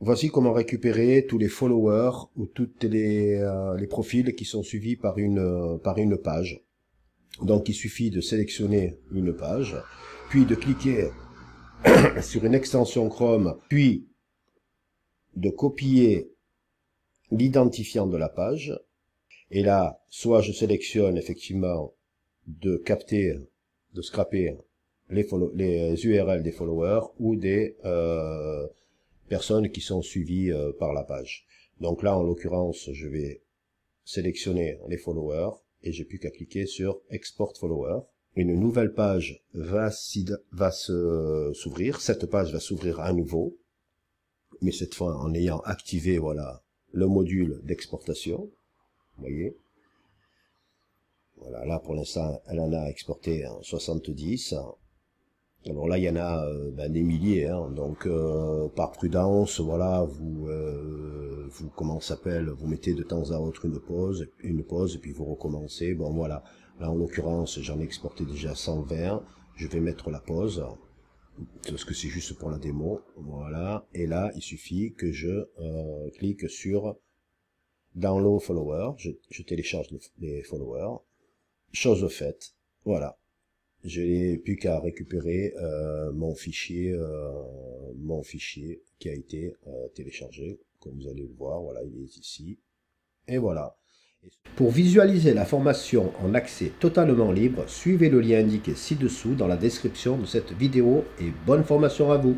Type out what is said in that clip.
Voici comment récupérer tous les followers ou toutes les, euh, les, profils qui sont suivis par une, euh, par une page. Donc il suffit de sélectionner une page, puis de cliquer sur une extension Chrome, puis de copier l'identifiant de la page. Et là, soit je sélectionne effectivement de capter, de scraper les, les URL des followers ou des... Euh, personnes qui sont suivies euh, par la page. Donc là, en l'occurrence, je vais sélectionner les followers et j'ai plus qu'à cliquer sur Export Follower. Une nouvelle page va, va euh, s'ouvrir. Cette page va s'ouvrir à nouveau, mais cette fois en ayant activé voilà le module d'exportation. Vous voyez Voilà, là pour l'instant, elle en a exporté 70. Hein, alors là, il y en a euh, ben, des milliers, hein. donc euh, par prudence, voilà, vous, euh, vous comment s'appelle, vous mettez de temps à autre une pause, une pause, et puis vous recommencez. Bon voilà, là en l'occurrence, j'en ai exporté déjà 120. Je vais mettre la pause parce que c'est juste pour la démo. Voilà, et là, il suffit que je clique sur Download Follower. Je, télécharge les followers. Chose faite. Voilà, je n'ai plus qu'à récupérer euh, mon fichier euh, mon fichier qui a été euh, téléchargé comme vous allez le voir voilà il est ici et voilà pour visualiser la formation en accès totalement libre suivez le lien indiqué ci-dessous dans la description de cette vidéo et bonne formation à vous